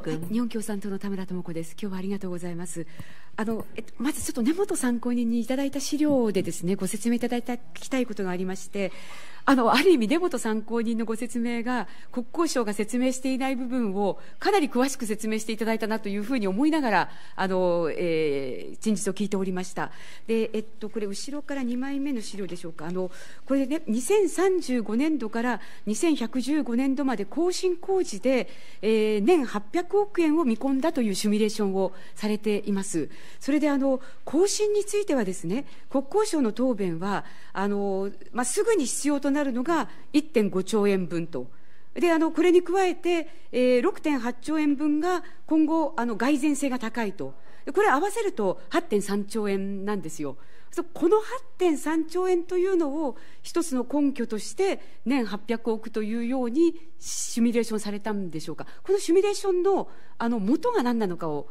国、はい、日本共産党の田村智子です。今日はありがとうございます。あの、えっと、まずちょっと根本参考人にいただいた資料でですね、ご説明いただきたいことがありまして、あの、ある意味、根本参考人のご説明が、国交省が説明していない部分を、かなり詳しく説明していただいたなというふうに思いながら、あの、えー、陳述を聞いておりました。で、えっと、これ、後ろから2枚目の資料でしょうか。あの、これね、2035年度から2115年度まで更新工事で、えー、年800億円を見込んだというシミュレーションをされています。それで、あの、更新についてはですね、国交省の答弁は、あの、まあ、すぐに必要となるのが1.5兆円分と。であのこれに加えて、えー、6.8兆円分が今後、あの蓋然性が高いと、これ合わせると8.3兆円なんですよ。この8.3兆円というのを一つの根拠として年800億というようにシミュレーションされたんでしょうか、このシミュレーションのあの元が何なのかを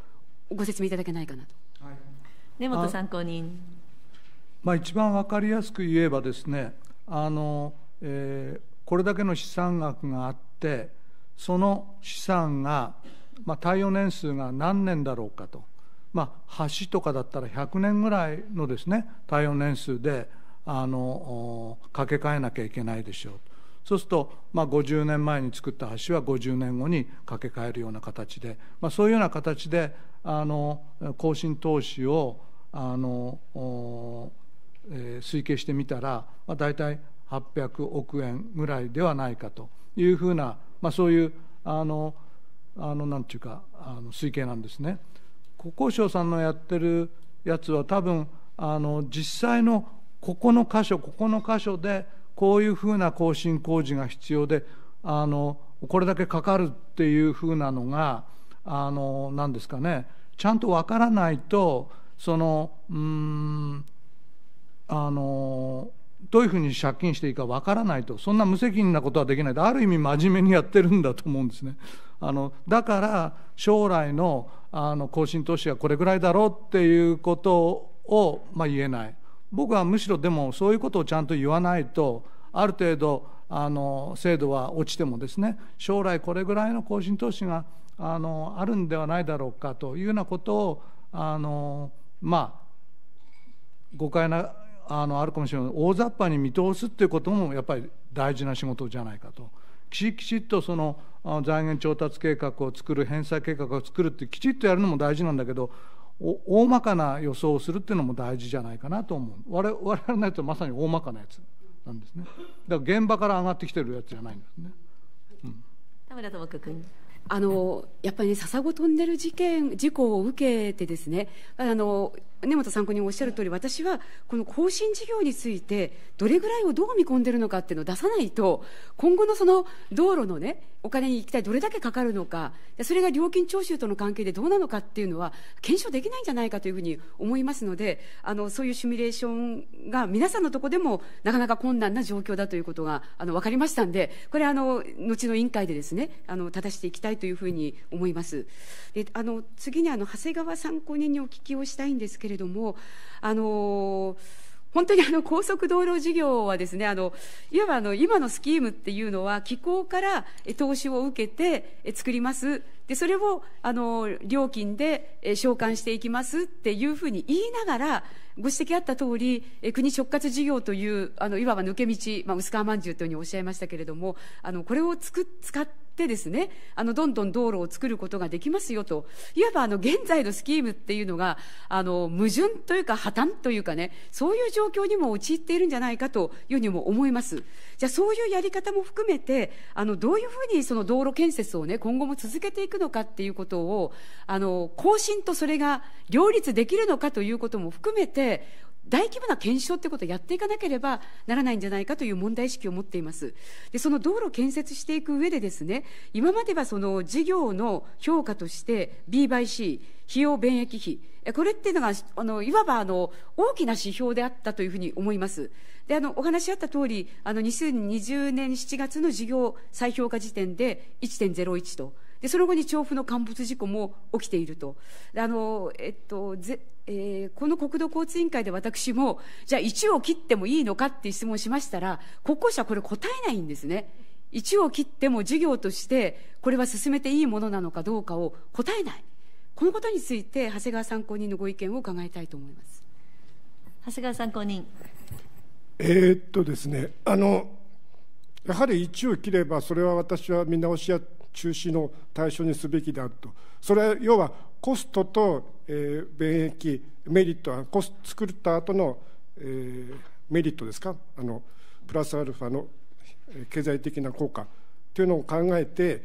ご説明いただけないかなと。はい、根本参考人まあ、一番わかりやすく言えばですねあの、えー、これだけの資産額があってその資産が、まあ、耐用年数が何年だろうかと、まあ、橋とかだったら100年ぐらいのですね耐用年数であの架け替えなきゃいけないでしょうそうすると、まあ、50年前に作った橋は50年後に架け替えるような形で、まあ、そういうような形であの更新投資をあのえー、推計してみたら、まあ、大体800億円ぐらいではないかというふうな、まあ、そういうあのあのなんていうかあの推計なんですね。国交省さんのやってるやつは多分あの実際のここの箇所ここの箇所でこういうふうな更新工事が必要であのこれだけかかるっていうふうなのがあのなんですかねちゃんとわからないとそのうんあのどういうふうに借金していいかわからないとそんな無責任なことはできないと、ある意味真面目にやってるんだと思うんですね。あのだから将来のあの更新投資はこれぐらいだろうっていうことを、まあ、言えない僕はむしろでもそういうことをちゃんと言わないとある程度あの制度は落ちてもですね将来これぐらいの更新投資があのあるんではないだろうかというようなことをあのまあ誤解なあのあるかもしれない大雑把に見通すっていうこともやっぱり大事な仕事じゃないかときちきちっとその財源調達計画を作る返済計画を作るってきちっとやるのも大事なんだけど大まかな予想をするっていうのも大事じゃないかなと思う我々のやつはまさに大まかなやつなんですねだから現場から上がってきてるやつじゃないんですね、うん、田村智子君あのやっぱり、ね、笹子トンネル事件事故を受けてですねあの根本参考人おっしゃる通り私はこの更新事業についてどれぐらいをどう見込んでるのかっていうのを出さないと今後のその道路のねお金に一体どれだけかかるのかそれが料金徴収との関係でどうなのかっていうのは検証できないんじゃないかというふうに思いますのであのそういうシミュレーションが皆さんのとこでもなかなか困難な状況だということがあの分かりましたんでこれあの後の委員会でですねあの正していきたいというふうに思います。であの次にあの長谷川参考人にお聞きをしたいんですけれども、あの本当にあの高速道路事業はですね、あのいわばあの今のスキームっていうのは、機構から投資を受けて作ります、でそれをあの料金で償還していきますっていうふうに言いながら、ご指摘あった通り、国直轄事業という、あのいわば抜け道、まあ、薄皮まんじゅうというふうにおっしゃいましたけれども、あのこれをつく使っってですねあのどんどん道路を作ることができますよといわばあの現在のスキームっていうのがあの矛盾というか破綻というかねそういう状況にも陥っているんじゃないかというふうにも思いますじゃあそういうやり方も含めてあのどういうふうにその道路建設をね今後も続けていくのかっていうことをあの更新とそれが両立できるのかということも含めて大規模な検証ということをやっていかなければならないんじゃないかという問題意識を持っています。で、その道路を建設していく上でですね、今まではその事業の評価として B by C、費用便益費、これっていうのが、あの、いわば、あの、大きな指標であったというふうに思います。で、あの、お話しあった通り、あの、2020年7月の事業再評価時点で1.01とでその後に調布の陥没事故も起きているとあの、えっとぜえー、この国土交通委員会で私もじゃあ1を切ってもいいのかっていう質問しましたら国交省はこれ答えないんですね1を切っても事業としてこれは進めていいものなのかどうかを答えないこのことについて長谷川参考人のご意見を伺いたいと思います長谷川参考人えー、っとですねあのやはり一を切ればそれは私は見直しや中止の対象にすべきであると、それは要はコストと、えー、便益、メリットはコス作った後の、えー、メリットですかあの、プラスアルファの経済的な効果というのを考えて、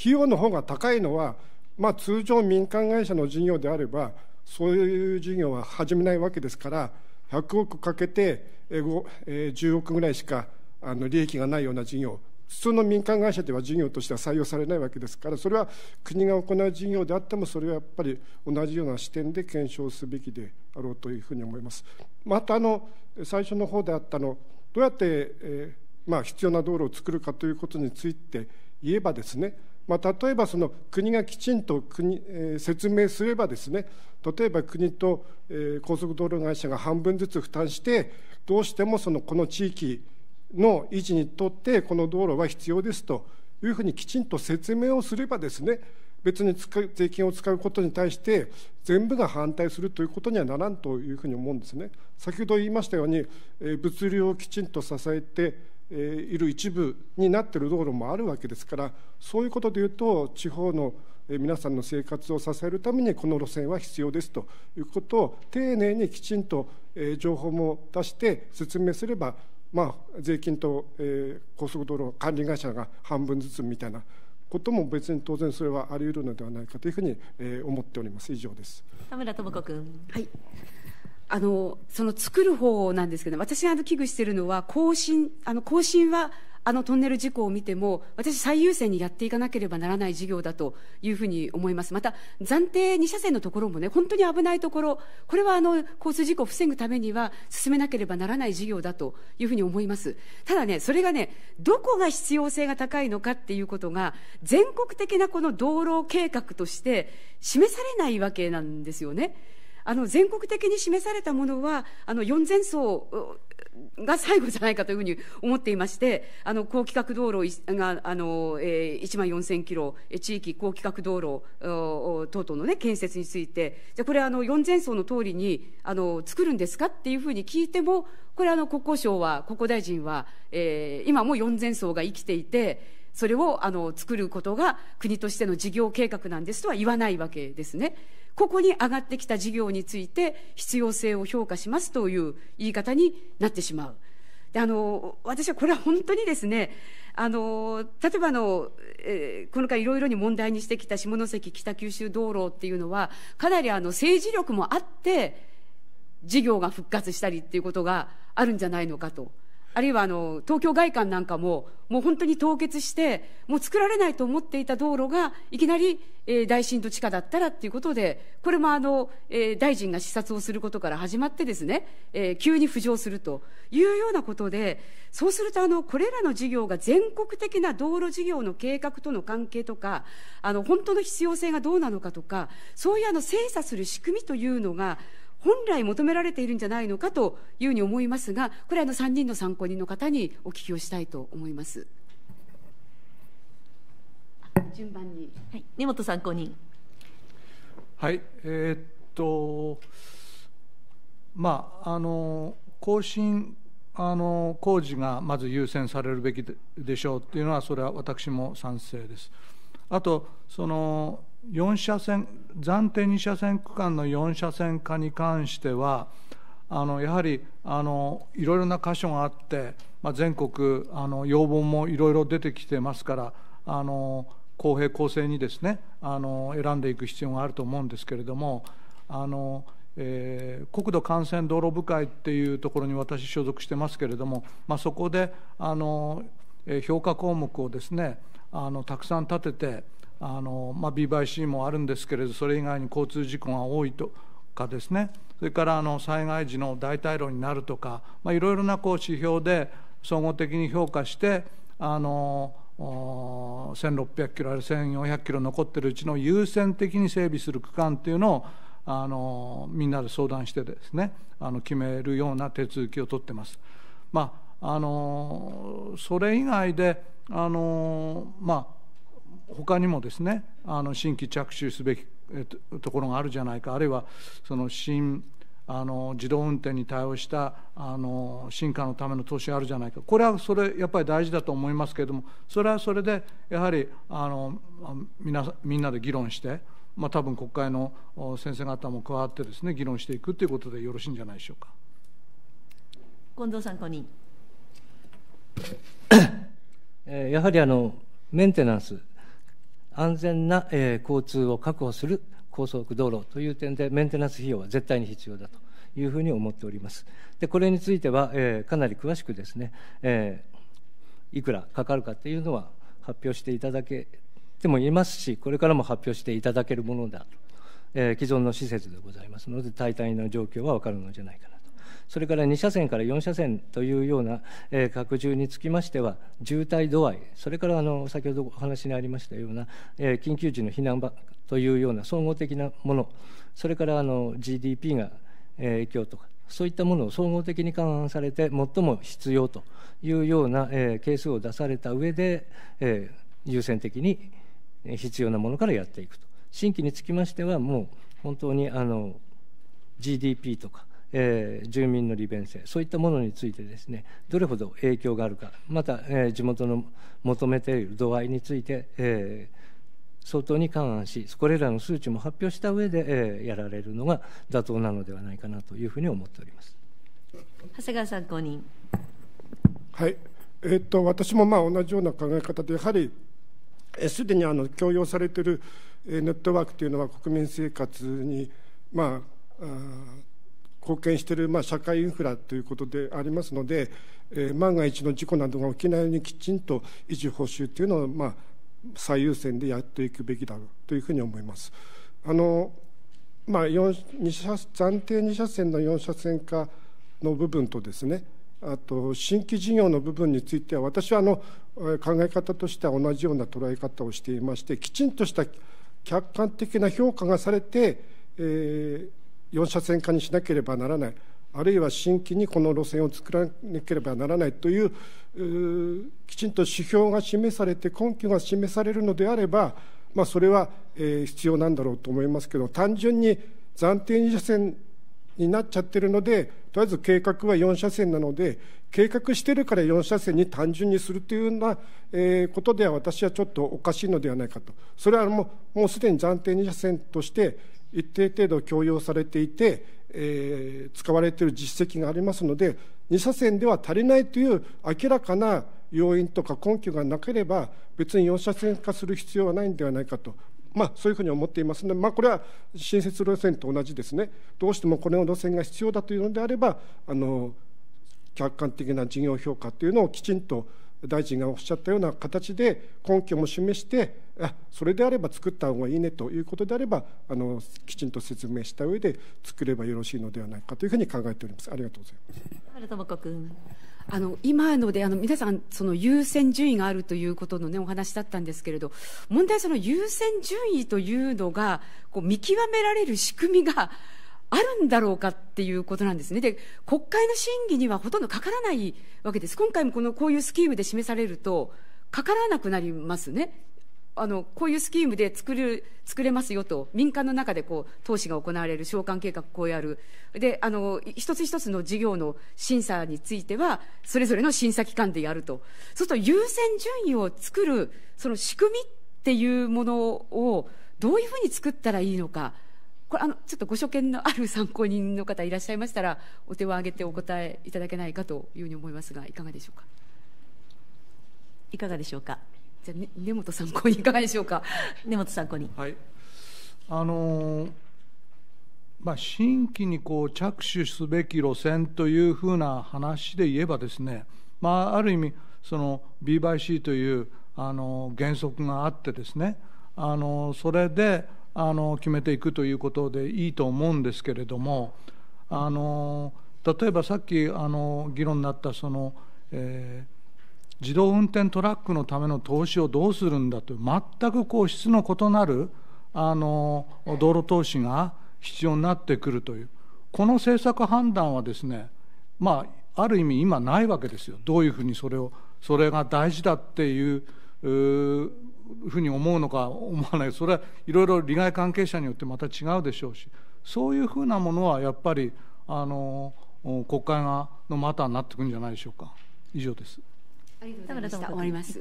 費用の方が高いのは、まあ、通常、民間会社の事業であれば、そういう事業は始めないわけですから、100億かけて10億ぐらいしかあの利益がないような事業普通の民間会社では事業としては採用されないわけですから、それは国が行う事業であっても、それはやっぱり同じような視点で検証すべきであろうというふうに思います。またあの最初の方であったのどうやって、えー、まあ、必要な道路を作るかということについて言えばですね、まあ、例えばその国がきちんと国、えー、説明すればですね例えば国と、えー、高速道路会社が半分ずつ負担してどうしてもそのこの地域の維持にとってこの道路は必要ですというふうにきちんと説明をすればですね別に税金を使うことに対して全部が反対するということにはならんというふうに思うんですね。先ほど言いましたように、物流をきちんと支えて、いる一部になっている道路もあるわけですからそういうことでいうと地方の皆さんの生活を支えるためにこの路線は必要ですということを丁寧にきちんと情報も出して説明すればまあ、税金と、えー、高速道路管理会社が半分ずつみたいなことも別に当然それはあり得るのではないかというふうに、えー、思っております以上です田村智子君はいあのその作る方なんですけど私が危惧しているのは更新あの更新はあのトンネル事故を見ても、私、最優先にやっていかなければならない事業だというふうに思います、また暫定2車線のところもね、本当に危ないところ、これはあの交通事故を防ぐためには進めなければならない事業だというふうに思います、ただね、それがね、どこが必要性が高いのかっていうことが、全国的なこの道路計画として示されないわけなんですよね。あの全国的に示されたものは、あの4前奏が最後じゃないかというふうに思っていまして、あの、高規格道路が、あの、えー、1万4000キロ、地域高規格道路等々のね、建設について、じゃこれ、あの、四前層の通りに、あの、作るんですかっていうふうに聞いても、これ、あの、国交省は、国交大臣は、えー、今も四前層が生きていて、それをあの作ることが国としての事業計画なんですとは言わないわけですね。ここに上がってきた事業について必要性を評価しますという言い方になってしまう。であの私はこれは本当にですねあの例えばの、えー、この間いろいろに問題にしてきた下関北九州道路っていうのはかなりあの政治力もあって事業が復活したりっていうことがあるんじゃないのかと。あるいはあの東京外環なんかも、もう本当に凍結して、もう作られないと思っていた道路が、いきなり、えー、大震度地下だったらっていうことで、これもあの、えー、大臣が視察をすることから始まってですね、えー、急に浮上するというようなことで、そうするとあの、これらの事業が全国的な道路事業の計画との関係とか、あの本当の必要性がどうなのかとか、そういうあの精査する仕組みというのが、本来求められているんじゃないのかというふうに思いますがこれあの3人の参考人の方にお聞きをしたいと思います。順番に、はい、根本参考人はいえー、っとまああの更新あの工事がまず優先されるべきでしょうというのはそれは私も賛成です。あとその4車線暫定2車線区間の4車線化に関してはあのやはりあのいろいろな箇所があって、まあ、全国あの要望もいろいろ出てきてますからあの公平公正にですねあの選んでいく必要があると思うんですけれどもあの、えー、国土幹線道路部会っていうところに私所属してますけれども、まあ、そこであの評価項目をですねあのたくさん立ててあの、まあ、BYC もあるんですけれどそれ以外に交通事故が多いとかですねそれからあの災害時の代替路になるとか、まあ、いろいろなこう指標で総合的に評価してあの1600キロある1400キロ残ってるうちの優先的に整備する区間っていうのをあのみんなで相談してですねあの決めるような手続きを取ってます。まああのそれ以外であのまあ他にもですねあの新規着手すべきところがあるじゃないかあるいはその新あの自動運転に対応したあの進化のための投資があるじゃないかこれはそれやっぱり大事だと思いますけれどもそれはそれでやはりあのみみんなで議論して、まあ、多分国会の先生方も加わってですね議論していくということでよろしいんじゃないでしょうか。近藤さん人やはりあのメンテナンス安全な、え交通を確保する高速道路という点でメンテナンス費用は絶対に必要だというふうに思っております。でこれについては、えー、かなり詳しくですね、えー、いくらかかるかというのは発表していただけてもいますしこれからも発表していただけるものだと、えー、既存の施設でございますので大体の状況は分かるのじゃないかなそれから2車線から4車線というような、え拡充につきましては、渋滞度合い、それからあの先ほどお話にありましたような、え緊急時の避難場というような総合的なもの、それからあの GDP が、え影響とか、そういったものを総合的に勘案されて、最も必要というような、え係数を出された上で、え優先的に必要なものからやっていくと。新規につきましては、もう本当にあの GDP とか、えー、住民の利便性そういったものについてですねどれほど影響があるかまた、えー、地元の求めている度合いについて、えー、相当に勘案しこれらの数値も発表した上で、えー、やられるのが妥当なのではないかなというふうに思っております長谷川参考人。はいえー、っと私もまあ同じような考え方でやはりすでにあの強要されているネットワークというのは国民生活に、まあ、あ貢献している、まあ、社会インフラということでありますので、えー、万が一の事故などが起きないようにきちんと維持補修というのを、まあ、最優先でやっていくべきだというふうに思います。あのまあ、車暫定2車線の4車線化の部分とですねあと新規事業の部分については私はあの考え方としては同じような捉え方をしていましてきちんとした客観的な評価がされて、えー、4車線化にしなければならないあるいは新規にこの路線を作らなければならないというきちんと指標が示されて根拠が示されるのであれば、まあ、それは、えー、必要なんだろうと思いますけど単純に暫定2車線になっちゃってるのでとりあえず計画は4車線なので計画してるから4車線に単純にするというような、えー、ことでは私はちょっとおかしいのではないかとそれはもうもうすでに暫定2車線として一定程度強要されていて、えー、使われている実績がありますので2車線では足りないという明らかな要因とか根拠がなければ別に4車線化する必要はないのではないかと。まあ、そういうふうに思っていますので、まあ、これは新設路線と同じですね、どうしてもこの路線が必要だというのであれば、あの客観的な事業評価というのをきちんと大臣がおっしゃったような形で根拠も示してあそれであれば作った方がいいねということであればあのきちんと説明した上で作ればよろしいのではないかというふうに考えておりますありがとうございます原智子君あの今のであの皆さんその優先順位があるということの、ね、お話だったんですけれど問題はその優先順位というのがこう見極められる仕組みがあるんだろうかっていうことなんですね。で、国会の審議にはほとんどかからないわけです。今回もこの、こういうスキームで示されると、かからなくなりますね。あの、こういうスキームで作る、作れますよと、民間の中でこう、投資が行われる、償還計画こうやる。で、あの、一つ一つの事業の審査については、それぞれの審査機関でやると。そうすると優先順位を作る、その仕組みっていうものを、どういうふうに作ったらいいのか。これあのちょっとご所見のある参考人の方いらっしゃいましたらお手を挙げてお答えいただけないかというふうに思いますがいかがでしょうかいかがでしょうかじゃあ、ね、根本参考人いかがでしょうか根本参考人はいあのー、まあ、新規にこう着手すべき路線というふうな話で言えばですね、まあ、ある意味その B by C というあの原則があってですねあのそれであの決めていくということでいいと思うんですけれどもあの例えばさっきあの議論になったその、えー、自動運転トラックのための投資をどうするんだと全くこう質の異なるあの道路投資が必要になってくるというこの政策判断はですね、まあ、ある意味今ないわけですよどういうふうにそれをそれが大事だっていうふうに思うのか思わないそれはいろいろ利害関係者によってまた違うでしょうしそういうふうなものはやっぱりあの国会がのマターになってくるんじゃないでしょうか。以上です。田村がと終わります。